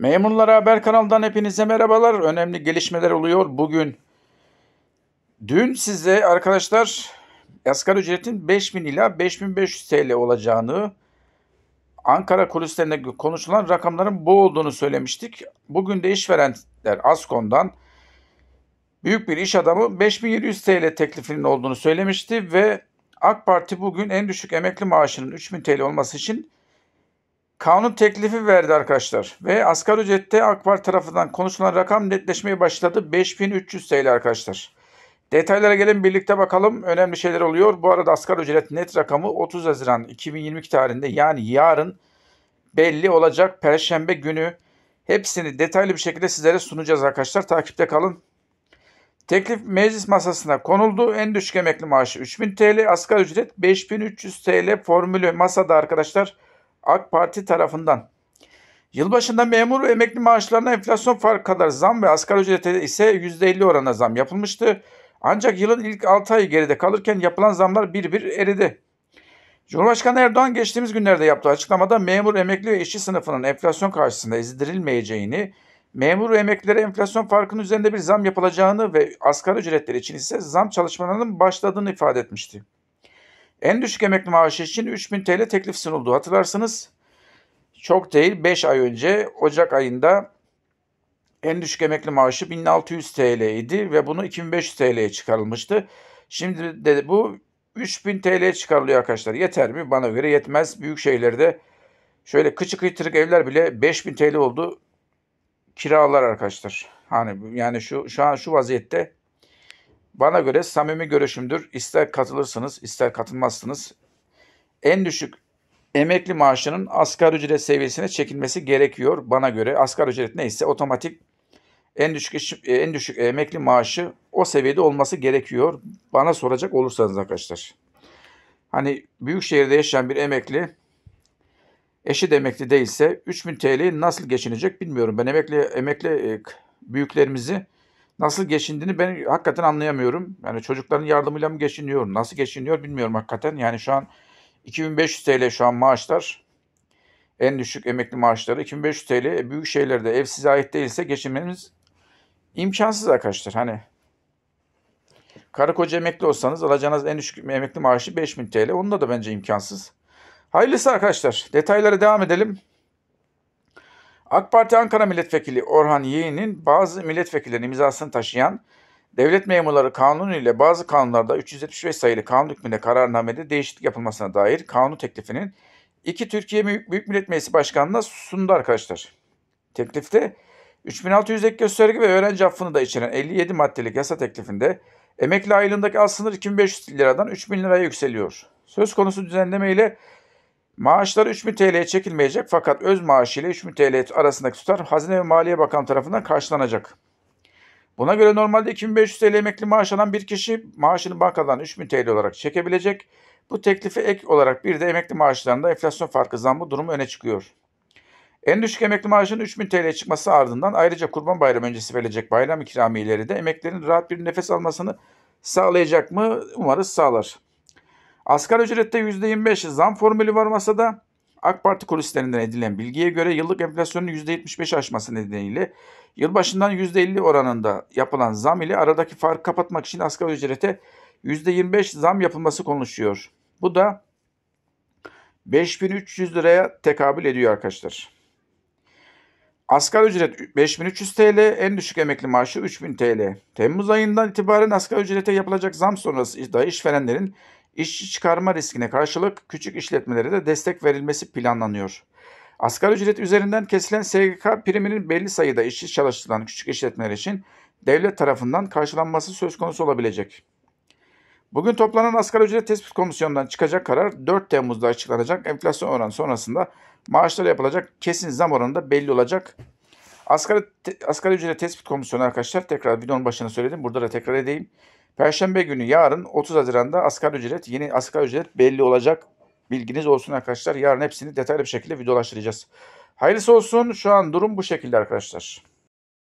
Memurlara Haber kanalından hepinize merhabalar. Önemli gelişmeler oluyor bugün. Dün size arkadaşlar asgari ücretin 5000 ila 5500 TL olacağını Ankara kulislerinde konuşulan rakamların bu olduğunu söylemiştik. Bugün de işverenler Askon'dan büyük bir iş adamı 5700 TL teklifinin olduğunu söylemişti ve AK Parti bugün en düşük emekli maaşının 3000 TL olması için kanun teklifi verdi arkadaşlar. Ve asgari ücrette AK tarafından konuşulan rakam netleşmeye başladı. 5300 TL arkadaşlar. Detaylara gelin birlikte bakalım. Önemli şeyler oluyor. Bu arada asgari ücret net rakamı 30 Haziran 2022 tarihinde yani yarın belli olacak. Perşembe günü hepsini detaylı bir şekilde sizlere sunacağız arkadaşlar. Takipte kalın. Teklif meclis masasına konuldu. En düşük emekli maaşı 3000 TL, asgari ücret 5300 TL formülü masada arkadaşlar. AK Parti tarafından. Yılbaşında memur ve emekli maaşlarına enflasyon farkı kadar zam ve asgari ücrete ise %50 oranında zam yapılmıştı. Ancak yılın ilk 6 ayı geride kalırken yapılan zamlar bir bir eridi. Cumhurbaşkanı Erdoğan geçtiğimiz günlerde yaptığı açıklamada memur, emekli ve işçi sınıfının enflasyon karşısında ezdirilmeyeceğini, memur ve emeklilere enflasyon farkının üzerinde bir zam yapılacağını ve asgari ücretler için ise zam çalışmalarının başladığını ifade etmişti. En düşük emekli maaşı için 3000 TL teklif sunuldu. Hatırlarsınız çok değil 5 ay önce Ocak ayında en düşük emekli maaşı 1600 TL idi ve bunu 2500 TL'ye çıkarılmıştı. Şimdi de bu 3000 TL'ye çıkarılıyor arkadaşlar. Yeter mi? Bana göre yetmez. Büyük şehirlerde şöyle kıçı kıytırık evler bile 5000 TL oldu kiralar arkadaşlar. Hani yani şu şu an şu vaziyette bana göre samimi görüşümdür. İster katılırsınız, ister katılmazsınız. En düşük emekli maaşının asgari ücret seviyesine çekilmesi gerekiyor bana göre. Asgari ücret neyse otomatik en düşük e, en düşük emekli maaşı o seviyede olması gerekiyor. Bana soracak olursanız arkadaşlar. Hani büyük şehirde yaşayan bir emekli eşi de emekli değilse 3000 TL nasıl geçinecek bilmiyorum. Ben emekli emekli e, büyüklerimizi nasıl geçindiğini ben hakikaten anlayamıyorum. Yani çocukların yardımıyla mı geçiniyor, nasıl geçiniyor bilmiyorum hakikaten. Yani şu an 2500 TL şu an maaşlar. En düşük emekli maaşları 2500 TL. E, büyük şeylerde ev size ait değilse geçinmeniz imkansız arkadaşlar. Hani karı koca emekli olsanız alacağınız en düşük emekli maaşı 5000 TL. Onunla da bence imkansız. Hayırlısı arkadaşlar. Detaylara devam edelim. AK Parti Ankara Milletvekili Orhan Yeğen'in bazı milletvekillerinin imzasını taşıyan Devlet Memurları Kanunu ile bazı kanunlarda 375 sayılı kanun hükmünde kararnamede değişiklik yapılmasına dair kanun teklifinin iki Türkiye Büyük Millet Meclisi Başkanı'na sundu arkadaşlar. Teklifte 3600 ek gösterge ve öğrenci affını da içeren 57 maddelik yasa teklifinde emekli aylığındaki alt sınır 2500 liradan 3000 liraya yükseliyor. Söz konusu düzenleme ile Maaşları 3000 TL'ye çekilmeyecek fakat öz maaşı ile 3000 TL arasındaki tutar Hazine ve Maliye Bakanı tarafından karşılanacak. Buna göre normalde 2500 TL emekli maaş alan bir kişi maaşını bankadan 3000 TL olarak çekebilecek. Bu teklifi ek olarak bir de emekli maaşlarında enflasyon farkı zammı durumu öne çıkıyor. En düşük emekli maaşının 3000 TL çıkması ardından ayrıca Kurban Bayramı öncesi verilecek bayram ikramiyeleri de emeklerin rahat bir nefes almasını sağlayacak mı? Umarız sağlar. Asgari ücrette %25 zam formülü var masada. AK Parti kulislerinden edilen bilgiye göre yıllık enflasyonun %75 aşması nedeniyle yılbaşından %50 oranında yapılan zam ile aradaki farkı kapatmak için asgari ücrete %25 zam yapılması konuşuyor. Bu da 5300 liraya tekabül ediyor arkadaşlar. Asgari ücret 5300 TL, en düşük emekli maaşı 3000 TL. Temmuz ayından itibaren asgari ücrete yapılacak zam sonrası da işverenlerin işçi çıkarma riskine karşılık küçük işletmelere de destek verilmesi planlanıyor. Asgari ücret üzerinden kesilen SGK priminin belli sayıda işçi çalıştırılan küçük işletmeler için devlet tarafından karşılanması söz konusu olabilecek. Bugün toplanan asgari ücret tespit komisyonundan çıkacak karar 4 Temmuz'da açıklanacak. Enflasyon oranı sonrasında maaşlara yapılacak kesin zam oranı da belli olacak. Asgari, asgari ücret tespit komisyonu arkadaşlar tekrar videonun başına söyledim. Burada da tekrar edeyim. Perşembe günü yarın 30 Haziran'da asgari ücret, yeni asgari ücret belli olacak. Bilginiz olsun arkadaşlar. Yarın hepsini detaylı bir şekilde videolaştıracağız. Hayırlısı olsun. Şu an durum bu şekilde arkadaşlar.